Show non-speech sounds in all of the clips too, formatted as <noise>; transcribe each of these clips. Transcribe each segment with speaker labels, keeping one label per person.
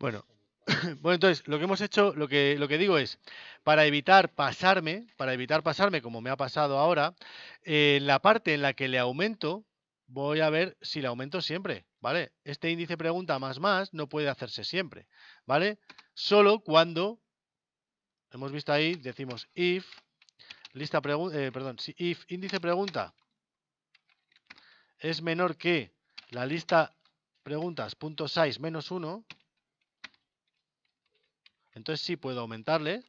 Speaker 1: Bueno, <laughs> bueno, entonces, lo que hemos hecho, lo que, lo que digo es, para evitar pasarme, para evitar pasarme como me ha pasado ahora, eh, en la parte en la que le aumento, voy a ver si le aumento siempre, ¿vale? Este índice pregunta más más no puede hacerse siempre, ¿vale? Solo cuando, hemos visto ahí, decimos if, lista pregunta, eh, perdón, si if índice pregunta es menor que la lista preguntas preguntas.size menos 1, entonces sí puedo aumentarle,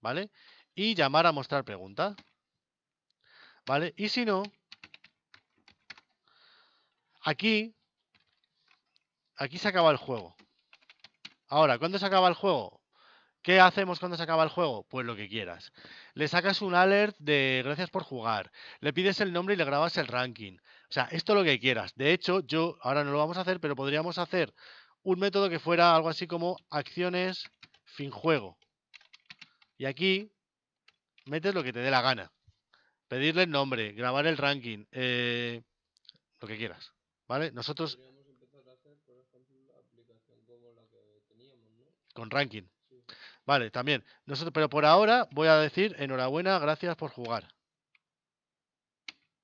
Speaker 1: ¿vale? Y llamar a mostrar pregunta. ¿Vale? Y si no, aquí, aquí se acaba el juego. Ahora, ¿cuándo se acaba el juego? ¿Qué hacemos cuando se acaba el juego? Pues lo que quieras. Le sacas un alert de gracias por jugar. Le pides el nombre y le grabas el ranking. O sea, esto lo que quieras. De hecho, yo ahora no lo vamos a hacer, pero podríamos hacer un método que fuera algo así como acciones fin juego. Y aquí metes lo que te dé la gana. Pedirle el nombre, grabar el ranking, eh, lo que quieras. ¿Vale? Nosotros... A Con ranking. Vale, también. Nosotros, pero por ahora voy a decir enhorabuena, gracias por jugar.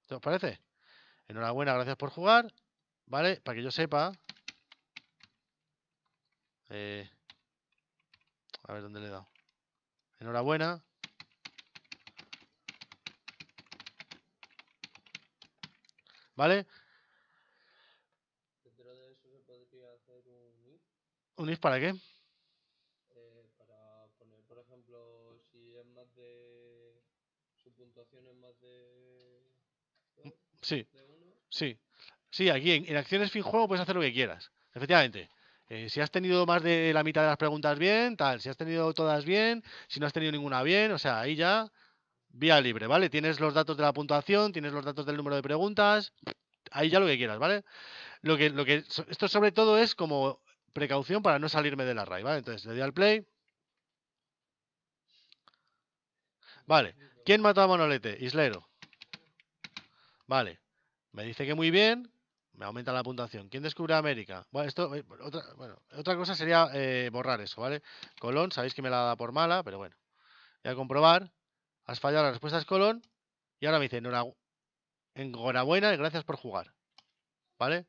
Speaker 1: ¿Te parece? Enhorabuena, gracias por jugar. ¿Vale? Para que yo sepa. Eh, a ver dónde le he dado. Enhorabuena. ¿Vale? Dentro de eso se podría hacer un if. ¿Un if para qué? Eh, para poner, por ejemplo, si es más de. Su puntuación es más de. Sí. Sí. Sí, aquí en, en acciones fin juego puedes hacer lo que quieras. Efectivamente. Eh, si has tenido más de la mitad de las preguntas bien, tal. Si has tenido todas bien, si no has tenido ninguna bien, o sea, ahí ya vía libre, ¿vale? Tienes los datos de la puntuación, tienes los datos del número de preguntas, ahí ya lo que quieras, ¿vale? Lo que, lo que, esto sobre todo es como precaución para no salirme del array, ¿vale? Entonces le doy al play. Vale, ¿quién mató a Manolete? Islero. Vale, me dice que muy bien, me aumenta la puntuación. ¿Quién descubre América? Bueno, esto, eh, otra, bueno, otra cosa sería eh, borrar eso, ¿vale? Colón, sabéis que me la da por mala, pero bueno. Voy a comprobar. Has fallado respuesta es Colón. Y ahora me dice, enhorabuena y gracias por jugar. ¿Vale?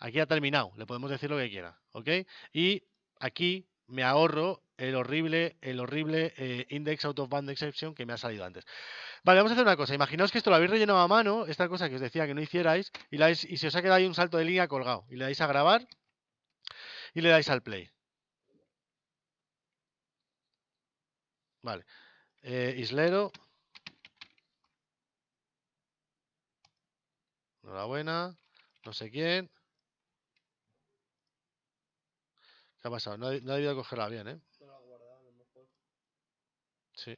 Speaker 1: Aquí ha terminado, le podemos decir lo que quiera, ¿ok? Y aquí me ahorro el horrible, el horrible eh, index out of band exception que me ha salido antes. Vale, vamos a hacer una cosa. Imaginaos que esto lo habéis rellenado a mano, esta cosa que os decía que no hicierais, y, la, y se os ha quedado ahí un salto de línea colgado. Y le dais a grabar y le dais al play. Vale. Eh, islero. Enhorabuena. No sé quién. ¿Qué ha pasado? No, ha debido cogerla bien, ¿eh? No la guardado, a lo Sí.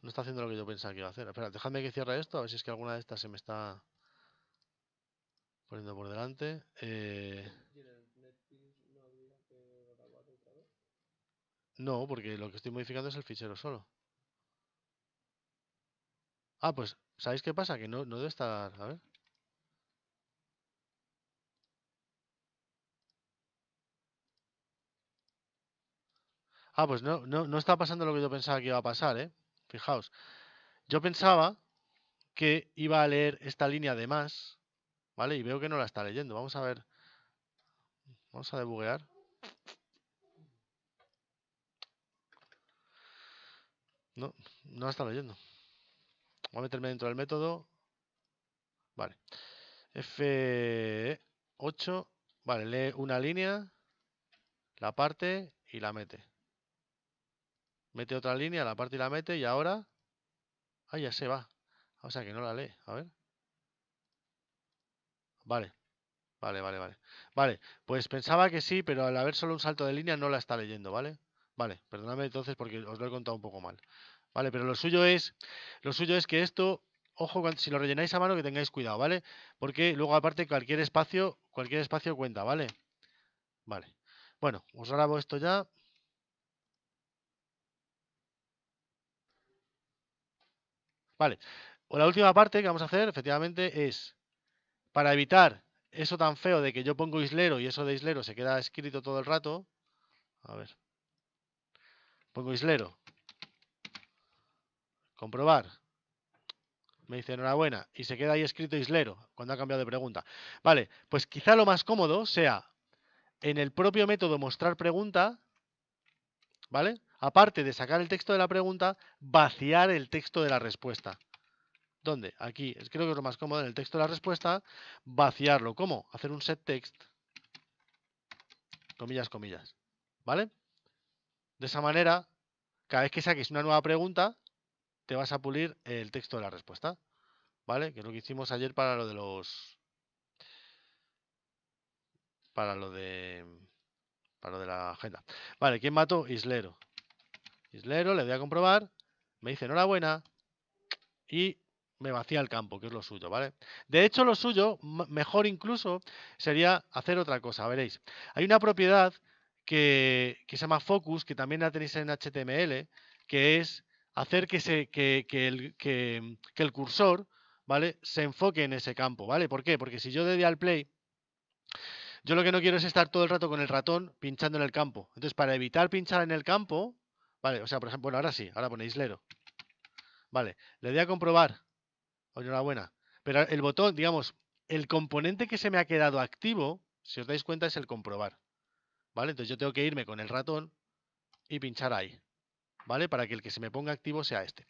Speaker 1: No está haciendo lo que yo pensaba que iba a hacer. Espera, dejadme que cierre esto, a ver si es que alguna de estas se me está poniendo por delante. Eh... No, porque lo que estoy modificando es el fichero solo. Ah, pues, ¿sabéis qué pasa? Que no, no debe estar... A ver. Ah, pues no, no, está pasando lo que yo pensaba que iba a pasar, ¿eh? Fijaos. Yo pensaba que iba a leer esta línea de más, ¿vale? Y veo que no la está leyendo. Vamos a ver. Vamos a debuguear. No, no la está leyendo. Voy a meterme dentro del método. Vale. F8. Vale, lee una línea, la parte y la mete. Mete otra línea, la parte y la mete y ahora... Ah, ya se va. Ah, o sea que no la lee. A ver. Vale. Vale, vale, vale. Vale, pues pensaba que sí, pero al haber solo un salto de línea no la está leyendo, ¿vale? Vale, Perdóname entonces porque os lo he contado un poco mal. Vale, pero lo suyo es, lo suyo es que esto, ojo, si lo rellenáis a mano que tengáis cuidado, ¿vale? Porque luego aparte cualquier espacio, cualquier espacio cuenta, ¿vale? Vale. Bueno, os pues grabo esto ya. Vale. O la última parte que vamos a hacer, efectivamente, es para evitar eso tan feo de que yo pongo islero y eso de islero se queda escrito todo el rato. A ver. Pongo islero. Comprobar. Me dice enhorabuena. Y se queda ahí escrito islero cuando ha cambiado de pregunta. Vale, pues quizá lo más cómodo sea en el propio método mostrar pregunta. ¿Vale? aparte de sacar el texto de la pregunta, vaciar el texto de la respuesta. ¿Dónde? Aquí. Creo que es lo más cómodo en el texto de la respuesta, vaciarlo. ¿Cómo? Hacer un set text. Comillas, comillas. ¿Vale? De esa manera, cada vez que saques una nueva pregunta, te vas a pulir el texto de la respuesta. ¿Vale? Que es lo que hicimos ayer para lo de los... Para lo de... Para lo de la agenda. Vale, ¿quién mató? Islero. Islero, le doy a comprobar, me dice enhorabuena y me vacía el campo, que es lo suyo, ¿vale? De hecho, lo suyo, mejor incluso, sería hacer otra cosa, veréis. Hay una propiedad que, se llama Focus, que también la tenéis en HTML, que es hacer que, el, que, el, cursor ¿vale? se enfoque en ese campo. ¿vale? ¿Por qué? Porque si yo doy al play, yo lo que no quiero es estar todo el rato con el ratón pinchando en el campo. Entonces, para evitar pinchar en el campo, Vale, o sea, por ejemplo, bueno, ahora sí, ahora ponéis islero. Vale, le doy a comprobar. Oye, enhorabuena. Pero el botón, digamos, el componente que se me ha quedado activo, si os dais cuenta, es el comprobar. ¿Vale? Entonces yo tengo que irme con el ratón y pinchar ahí. ¿Vale? Para que el que se me ponga activo sea este.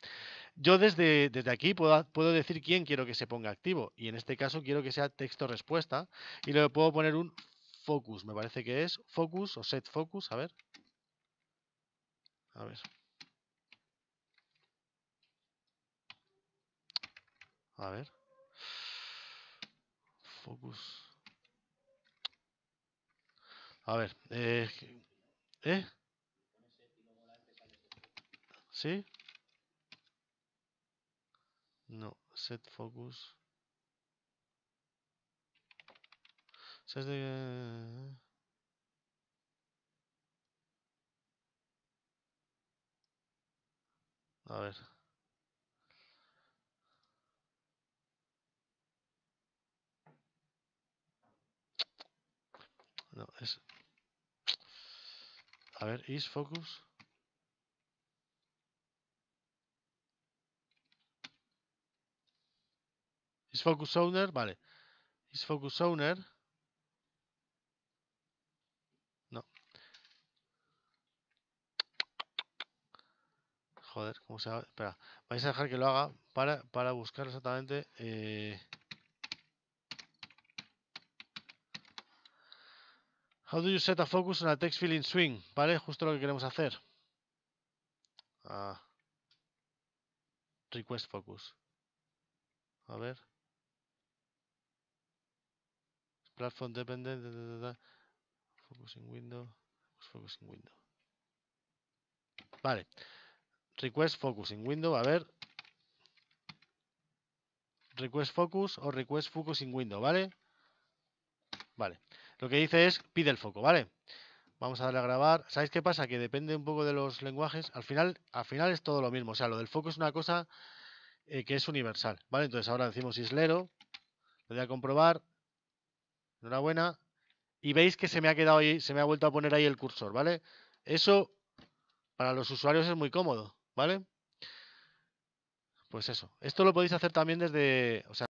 Speaker 1: Yo desde, desde aquí puedo, puedo decir quién quiero que se ponga activo. Y en este caso quiero que sea texto-respuesta. Y le puedo poner un focus, me parece que es. Focus o set focus, a ver. A ver. A ver. Focus. A ver. ¿Eh? ¿Eh? ¿Sí? No, set focus. Set de... Pues. No, es... A ver, is focus. Is focus owner, vale. Is focus owner. Joder, ¿cómo se Espera, vais a dejar que lo haga para, para buscar exactamente... Eh, How do you set a focus on a text field in swing? ¿Vale? Justo lo que queremos hacer. Ah. Request focus. A ver. Platform dependent. focusing Focus window. Focus window. Vale. Request Focus in Window, a ver. Request Focus o Request Focus in Window, ¿vale? Vale. Lo que dice es pide el foco, ¿vale? Vamos a darle a grabar. ¿Sabéis qué pasa? Que depende un poco de los lenguajes. Al final, al final es todo lo mismo. O sea, lo del foco es una cosa eh, que es universal, ¿vale? Entonces ahora decimos islero. Lo voy a comprobar. Enhorabuena. Y veis que se me ha quedado ahí, se me ha vuelto a poner ahí el cursor, ¿vale? Eso para los usuarios es muy cómodo. ¿Vale? Pues eso. Esto lo podéis hacer también desde. O sea,